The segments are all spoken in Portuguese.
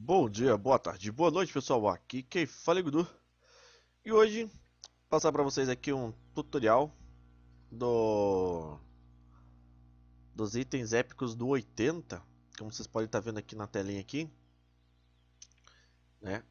Bom dia, boa tarde, boa noite pessoal, aqui quem fala é Gudu E hoje, passar para vocês aqui um tutorial do dos itens épicos do 80 Como vocês podem estar tá vendo aqui na telinha aqui né?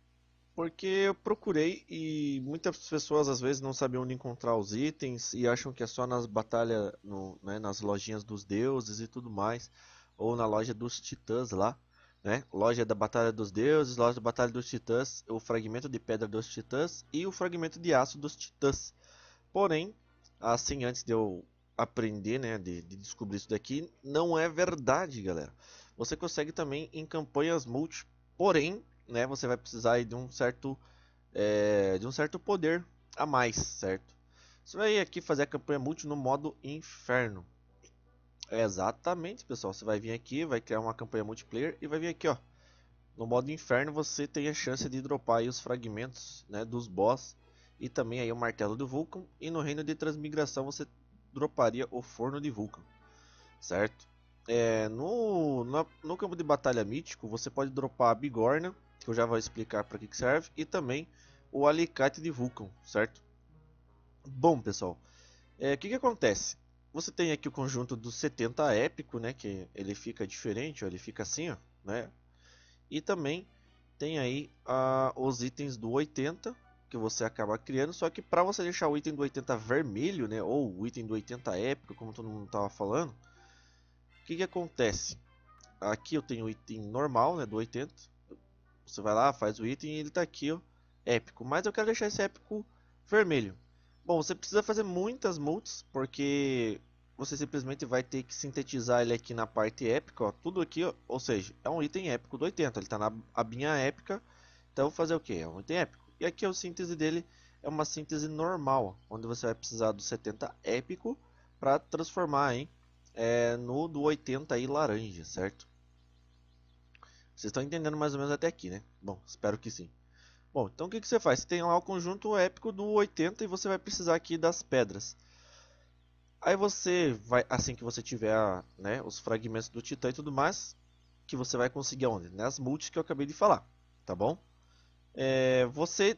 Porque eu procurei e muitas pessoas às vezes não sabem onde encontrar os itens E acham que é só nas batalhas, no, né, nas lojinhas dos deuses e tudo mais Ou na loja dos titãs lá né? Loja da Batalha dos Deuses, Loja da Batalha dos Titãs, o Fragmento de Pedra dos Titãs e o Fragmento de Aço dos Titãs. Porém, assim, antes de eu aprender, né, de, de descobrir isso daqui, não é verdade, galera. Você consegue também em campanhas multi, porém, né, você vai precisar de um certo, é, de um certo poder a mais, certo? Você vai aqui fazer a campanha multi no modo Inferno. Exatamente, pessoal. Você vai vir aqui, vai criar uma campanha multiplayer e vai vir aqui, ó. No modo inferno você tem a chance de dropar os fragmentos, né, dos boss e também aí o martelo do Vulcan. E no reino de transmigração você droparia o forno de Vulcan, certo? É, no, no campo de batalha mítico você pode dropar a bigorna, que eu já vou explicar para que, que serve, e também o alicate de Vulcan, certo? Bom, pessoal, é, o é, que, que acontece? Você tem aqui o conjunto do 70 épico, né, que ele fica diferente, ó, ele fica assim, ó, né? E também tem aí os itens do 80 que você acaba criando, só que para você deixar o item do 80 vermelho, né, ou o item do 80 épico, como todo mundo tava falando, o que que acontece? Aqui eu tenho o item normal, né, do 80. Você vai lá, faz o item e ele tá aqui, ó, épico, mas eu quero deixar esse épico vermelho. Bom, você precisa fazer muitas multis, porque você simplesmente vai ter que sintetizar ele aqui na parte épica, ó, tudo aqui, ó, ou seja, é um item épico do 80, ele está na abinha épica, então vou fazer o que? É um item épico. E aqui a é síntese dele é uma síntese normal, onde você vai precisar do 70 épico para transformar hein, é, no do 80 aí laranja, certo? Vocês estão entendendo mais ou menos até aqui, né? Bom, espero que sim. Bom, então o que, que você faz? Você tem lá o conjunto épico do 80 e você vai precisar aqui das pedras. Aí você vai, assim que você tiver né, os fragmentos do Titã e tudo mais, que você vai conseguir onde? Nas multis que eu acabei de falar, tá bom? É, você,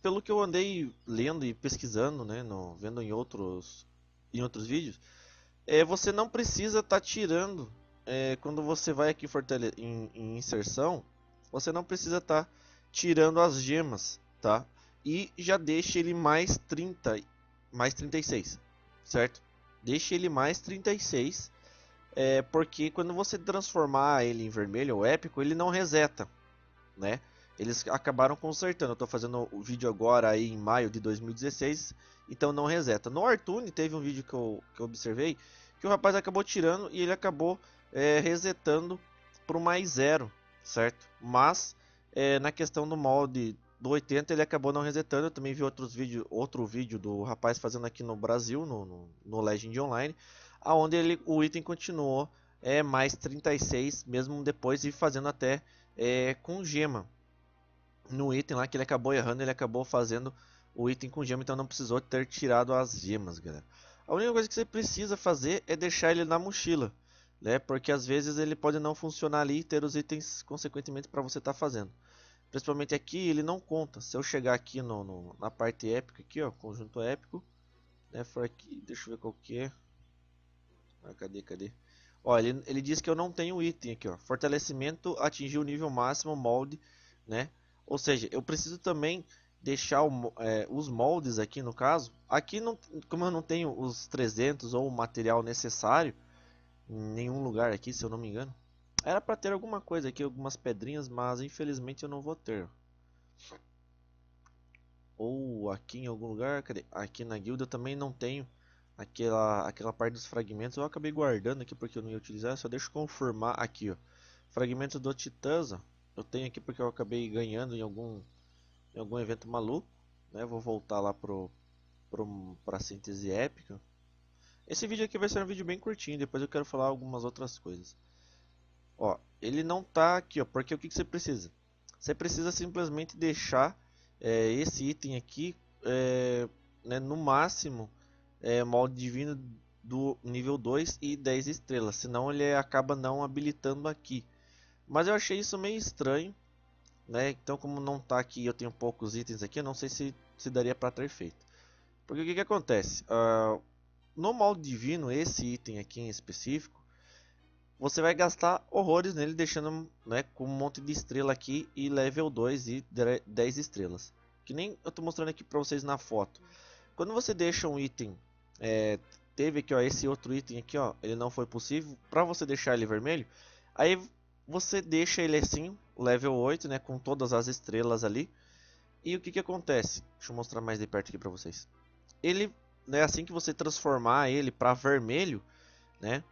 pelo que eu andei lendo e pesquisando, né, no, vendo em outros, em outros vídeos, é, você não precisa estar tá tirando, é, quando você vai aqui em, em inserção, você não precisa estar tá tirando as gemas, tá? E já deixa ele mais 30, mais 36, certo? Deixe ele mais 36. É, porque quando você transformar ele em vermelho ou épico, ele não reseta, né? Eles acabaram consertando. Eu tô fazendo o vídeo agora aí em maio de 2016, então não reseta. No Artune teve um vídeo que eu, que eu observei que o rapaz acabou tirando e ele acabou é, resetando o mais zero, certo? Mas é, na questão do molde do 80 ele acabou não resetando. Eu também vi outros vídeo, outro vídeo do rapaz fazendo aqui no Brasil, no, no, no Legend Online, aonde ele, o item continuou é, mais 36, mesmo depois e fazendo até é, com gema. No item lá que ele acabou errando, ele acabou fazendo o item com gema, então não precisou ter tirado as gemas, galera. A única coisa que você precisa fazer é deixar ele na mochila, né? Porque às vezes ele pode não funcionar ali e ter os itens consequentemente para você estar tá fazendo. Principalmente aqui ele não conta. Se eu chegar aqui no, no na parte épica aqui, ó, conjunto épico, né, for aqui, deixa eu ver qual que é. Ah, cadê, cadê? Ó, ele, ele diz que eu não tenho item aqui, ó. Fortalecimento atingiu o nível máximo molde, né? Ou seja, eu preciso também deixar o, é, os moldes aqui no caso. Aqui não, como eu não tenho os 300 ou o material necessário em nenhum lugar aqui, se eu não me engano. Era para ter alguma coisa aqui, algumas pedrinhas, mas infelizmente eu não vou ter. Ou aqui em algum lugar, cadê? Aqui na guilda também não tenho aquela, aquela parte dos fragmentos. Eu acabei guardando aqui porque eu não ia utilizar, só deixa eu confirmar aqui, ó. Fragmentos do Titãs, eu tenho aqui porque eu acabei ganhando em algum, em algum evento maluco. Né? Vou voltar lá pro, pro, pra síntese épica. Esse vídeo aqui vai ser um vídeo bem curtinho, depois eu quero falar algumas outras coisas. Ó, ele não está aqui, ó, porque o que, que, você precisa? Você precisa simplesmente deixar é, esse item aqui é, né, no máximo é, molde divino do nível 2 e 10 estrelas, senão ele acaba não habilitando aqui. Mas eu achei isso meio estranho, né? Então como não está aqui, eu tenho poucos itens aqui, eu não sei se, se daria para ter feito. Porque o que, que acontece? Uh, no molde divino, esse item aqui em específico, você vai gastar horrores nele, deixando né, com um monte de estrela aqui e level 2 e 10 estrelas. Que nem eu estou mostrando aqui para vocês na foto. Quando você deixa um item, é, teve aqui ó, esse outro item aqui, ó, ele não foi possível. Para você deixar ele vermelho, aí você deixa ele assim, level 8, né, com todas as estrelas ali. E o que que acontece? Deixa eu mostrar mais de perto aqui para vocês. Ele, né, assim que você transformar ele para vermelho, né,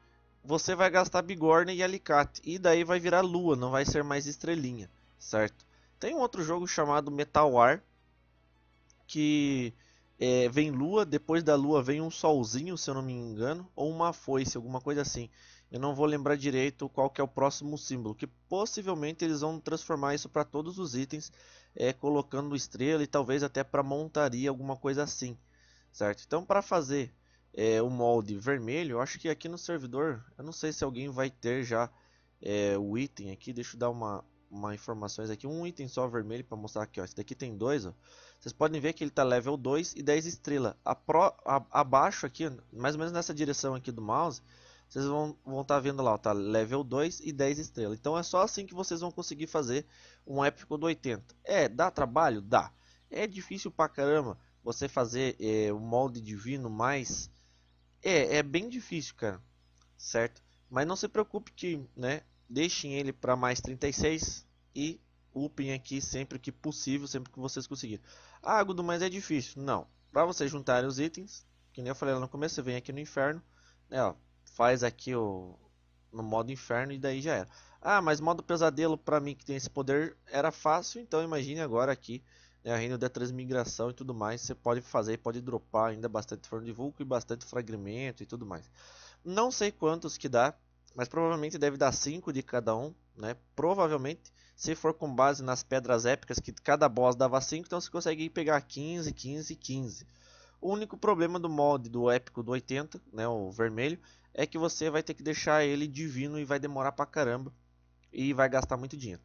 você vai gastar bigorna e alicate. E daí vai virar lua, não vai ser mais estrelinha, certo? Tem um outro jogo chamado Metal War, que é, vem lua, depois da lua vem um solzinho, se eu não me engano, ou uma foice, alguma coisa assim. Eu não vou lembrar direito qual que é o próximo símbolo, que possivelmente eles vão transformar isso para todos os itens, é, colocando estrela e talvez até para montaria, alguma coisa assim, certo? Então para fazer é, o molde vermelho. Eu acho que aqui no servidor, eu não sei se alguém vai ter já é, o item aqui. Deixa eu dar uma, uma informações aqui. Um item só vermelho para mostrar aqui. Ó. Esse daqui tem dois. Ó. Vocês podem ver que ele está level 2 e 10 estrelas. abaixo aqui, mais ou menos nessa direção aqui do mouse, vocês vão estar vão tá vendo lá, ó, tá level 2 e 10 estrelas. Então é só assim que vocês vão conseguir fazer um épico do 80. É, dá trabalho? Dá. É difícil pra caramba você fazer é, o é, molde divino mais é, é bem difícil, cara. Certo? Mas não se preocupe que, né? Deixem ele para mais 36 e upem aqui sempre que possível, sempre que vocês conseguirem. Ah, Gudu, mas é difícil. Não. Para vocês juntarem os itens, que nem eu falei lá no começo, você vem aqui no inferno, né, ó, faz aqui o no modo inferno e daí já era. Ah, mas modo pesadelo para mim que tem esse poder era fácil, então imagine agora aqui é a reino da transmigração e tudo mais. Você pode fazer, pode dropar ainda bastante forno de vulco e bastante fragmento e tudo mais. Não sei quantos que dá, mas provavelmente deve dar 5 de cada um, né? Provavelmente, se for com base nas pedras épicas, que cada boss dava 5, então você consegue pegar 15, 15, 15. O único problema do mod do épico do 80, né, o vermelho, é que você vai ter que deixar ele divino e vai demorar pra caramba e vai gastar muito dinheiro.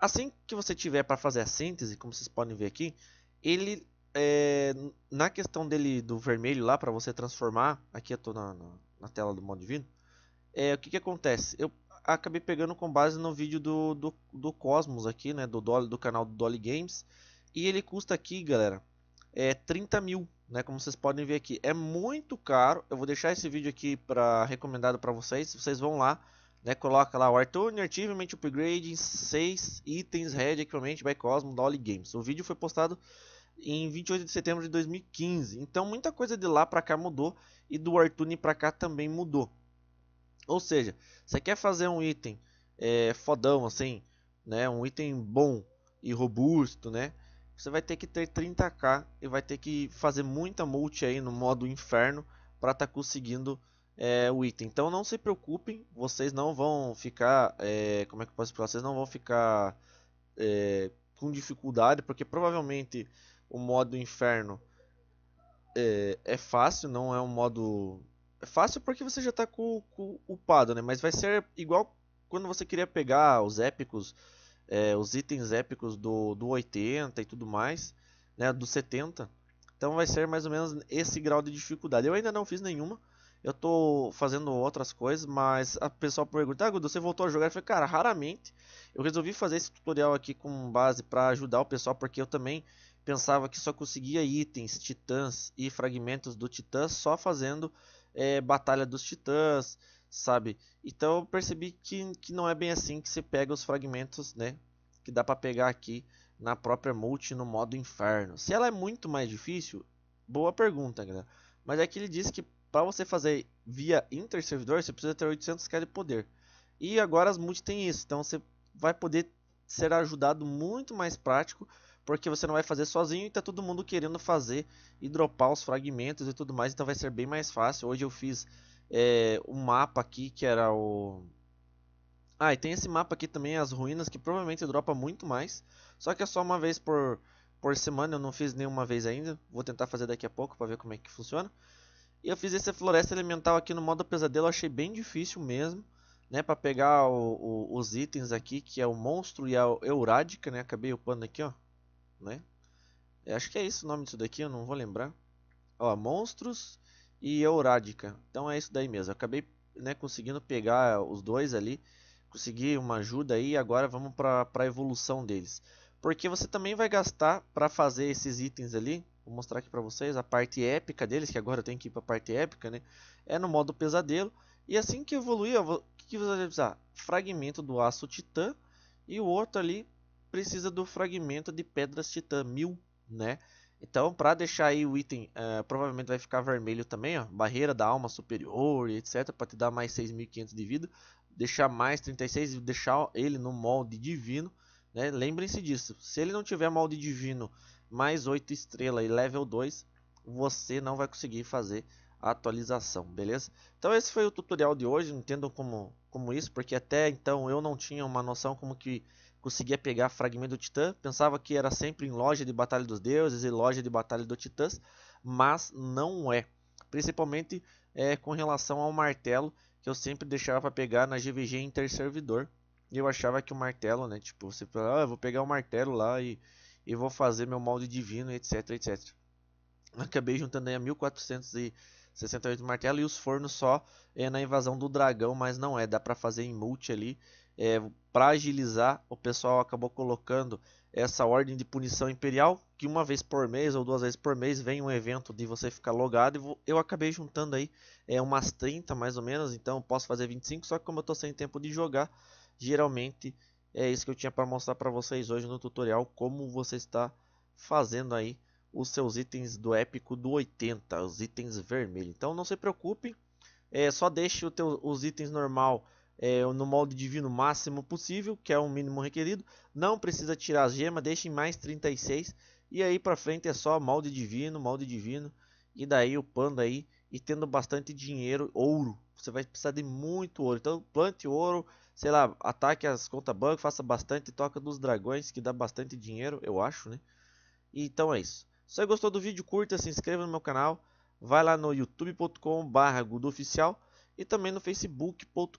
Assim que você tiver para fazer a síntese, como vocês podem ver aqui, ele é, na questão dele do vermelho lá para você transformar, aqui eu estou na, na, na, tela do modo divino. É, o que que acontece? Eu acabei pegando com base no vídeo do, do, do Cosmos aqui, né, do Dolly, do canal do Dolly Games, e ele custa aqui, galera, é 30 mil, né, como vocês podem ver aqui. É muito caro. Eu vou deixar esse vídeo aqui para recomendado para vocês. Vocês vão lá, né, coloca lá o Artune Achievement Upgrade em 6 itens Red Equipment by Cosmo Dolly Games. O vídeo foi postado em 28 de setembro de 2015. Então muita coisa de lá para cá mudou e do Artune para cá também mudou. Ou seja, você quer fazer um item é, fodão assim, né, um item bom e robusto, né? Você vai ter que ter 30k e vai ter que fazer muita multi aí no modo inferno para estar tá conseguindo é, o item. Então não se preocupem, vocês não vão ficar, é, como é que eu posso explicar? Vocês não vão ficar é, com dificuldade, porque provavelmente o modo inferno é, é fácil, não é um modo é fácil porque você já está com, com upado, né? Mas vai ser igual quando você queria pegar os épicos, é, os itens épicos do, do 80 e tudo mais, né? Do 70. Então vai ser mais ou menos esse grau de dificuldade. Eu ainda não fiz nenhuma, eu tô fazendo outras coisas, mas a pessoa pergunta, ah, Gudu, você voltou a jogar? Eu falei, cara, raramente. Eu resolvi fazer esse tutorial aqui com base para ajudar o pessoal, porque eu também pensava que só conseguia itens, titãs e fragmentos do titã só fazendo é, batalha dos titãs, sabe? Então eu percebi que, que não é bem assim que se pega os fragmentos, né? Que dá para pegar aqui na própria multi no modo inferno. Se ela é muito mais difícil, boa pergunta, galera. Mas é que ele diz que para você fazer via inter servidor você precisa ter 800k de poder. E agora as multi tem isso, então você vai poder ser ajudado muito mais prático, porque você não vai fazer sozinho e tá todo mundo querendo fazer e dropar os fragmentos e tudo mais, então vai ser bem mais fácil. Hoje eu fiz é, um mapa aqui que era o... Ah, e tem esse mapa aqui também, as ruínas, que provavelmente dropa muito mais. Só que é só uma vez por, por semana, eu não fiz nenhuma vez ainda. Vou tentar fazer daqui a pouco para ver como é que funciona. E eu fiz essa floresta elemental aqui no modo pesadelo, achei bem difícil mesmo, né, para pegar o, o, os itens aqui, que é o monstro e a eurádica, né, acabei upando aqui, ó, né. Eu é, acho que é isso o nome disso daqui, eu não vou lembrar. Ó, monstros e eurádica. Então é isso daí mesmo. Eu acabei, né, conseguindo pegar os dois ali, consegui uma ajuda aí, agora vamos para a evolução deles. Porque você também vai gastar para fazer esses itens ali, Vou mostrar aqui para vocês a parte épica deles, que agora eu tenho que ir para a parte épica, né? É no modo pesadelo. E assim que evoluir, o que você vai precisar? Fragmento do aço titã e o outro ali precisa do fragmento de pedras titã mil, né? Então, para deixar aí o item, uh, provavelmente vai ficar vermelho também, ó, barreira da alma superior, etc, para te dar mais 6500 de vida, deixar mais 36 e deixar ele no molde divino, né? Lembrem-se disso. Se ele não tiver molde divino mais 8 estrelas e level 2, você não vai conseguir fazer a atualização, beleza? Então esse foi o tutorial de hoje, entendo como, como isso, porque até então eu não tinha uma noção como que conseguia pegar fragmento do Titã, pensava que era sempre em loja de Batalha dos Deuses e loja de Batalha do Titãs, mas não é. Principalmente é, com relação ao martelo, que eu sempre deixava para pegar na GVG inter servidor e eu achava que o martelo, né, tipo, você fala, ah, eu vou pegar o martelo lá e, e vou fazer meu molde divino, etc, etc. Acabei juntando aí a 1468 martelo e os fornos só é na invasão do dragão, mas não é, dá para fazer em multi ali. É, para agilizar, o pessoal acabou colocando essa ordem de punição imperial, que uma vez por mês ou duas vezes por mês vem um evento de você ficar logado. E eu acabei juntando aí é, umas 30 mais ou menos, então posso fazer 25, só que como eu estou sem tempo de jogar, geralmente é isso que eu tinha para mostrar para vocês hoje no tutorial como você está fazendo aí os seus itens do épico do 80, os itens vermelhos. Então não se preocupe, é, só deixe teu, os itens normal é, no molde divino máximo possível, que é o mínimo requerido. Não precisa tirar as gemas, deixe mais 36 e aí para frente é só molde divino, molde divino e daí o panda aí e tendo bastante dinheiro, ouro. Você vai precisar de muito ouro. Então plante ouro, sei lá, ataque as contas banco, faça bastante toca nos dragões, que dá bastante dinheiro, eu acho, né? Então é isso. Se você gostou do vídeo, curta, se inscreva no meu canal, vai lá no youtube.com.br guduoficial e também no facebook.com.br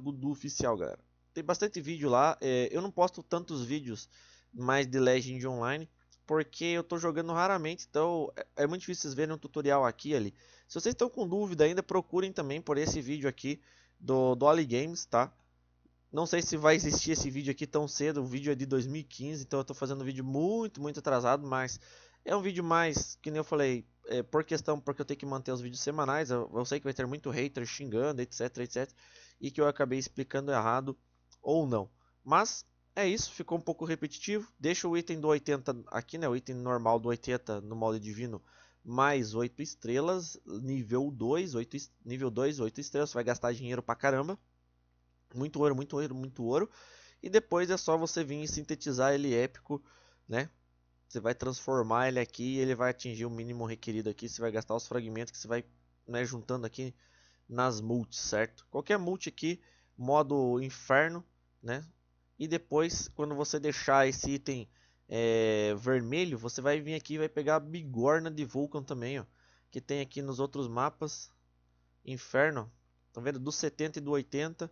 guduoficial, galera. Tem bastante vídeo lá, é, eu não posto tantos vídeos mais de Legend Online, porque eu estou jogando raramente, então é, é muito difícil vocês verem um tutorial aqui ali. Se vocês estão com dúvida ainda, procurem também por esse vídeo aqui do, do Ali Games, tá? Não sei se vai existir esse vídeo aqui tão cedo, o vídeo é de 2015, então eu estou fazendo um vídeo muito, muito atrasado, mas é um vídeo mais, que nem eu falei, é, por questão, porque eu tenho que manter os vídeos semanais, eu, eu, sei que vai ter muito hater xingando, etc, etc, e que eu acabei explicando errado ou não. Mas é isso, ficou um pouco repetitivo, deixa o item do 80 aqui, né, o item normal do 80 no modo divino, mais 8 estrelas, nível 2, 8, nível 2, 8 estrelas, você vai gastar dinheiro pra caramba. Muito ouro, muito ouro, muito ouro. E depois é só você vir e sintetizar ele épico, né? Você vai transformar ele aqui e ele vai atingir o mínimo requerido aqui. Você vai gastar os fragmentos que você vai né, juntando aqui nas multis, certo? Qualquer multi aqui, modo inferno, né? E depois, quando você deixar esse item é, vermelho, você vai vir aqui e vai pegar a bigorna de Vulcan também, ó. Que tem aqui nos outros mapas. Inferno. Tá vendo? Do 70 e do 80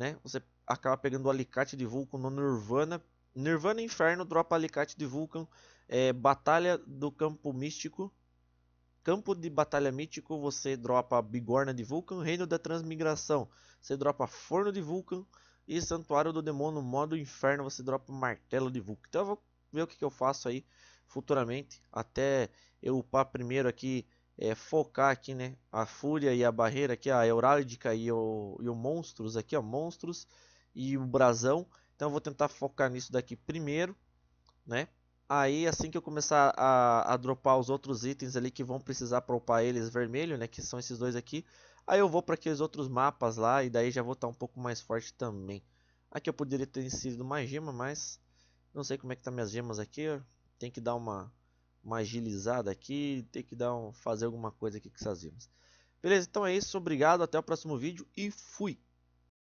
né? Você acaba pegando o alicate de Vulcan no Nirvana. Nirvana é Inferno dropa alicate de Vulcan. É, batalha do Campo Místico. Campo de Batalha Mítico, você dropa Bigorna de Vulcan. Reino da Transmigração, você dropa Forno de Vulcan. E Santuário do Demônio, modo Inferno, você dropa Martelo de Vulcan. Então eu vou ver o que, que eu faço aí futuramente. Até eu upar primeiro aqui é, focar aqui, né? A Fúria e a Barreira aqui, a Eurálidica e o, e o Monstros aqui, ó. Monstros e o Brasão. Então eu vou tentar focar nisso daqui primeiro, né? Aí assim que eu começar a, a dropar os outros itens ali que vão precisar propar eles vermelho, né? Que são esses dois aqui. Aí eu vou para aqueles outros mapas lá e daí já vou estar tá um pouco mais forte também. Aqui eu poderia ter inserido mais gema, mas não sei como é que tá minhas gemas aqui. Tem que dar uma uma agilizada aqui, ter que dar um, fazer alguma coisa aqui com essas Beleza, então é isso, obrigado, até o próximo vídeo e fui!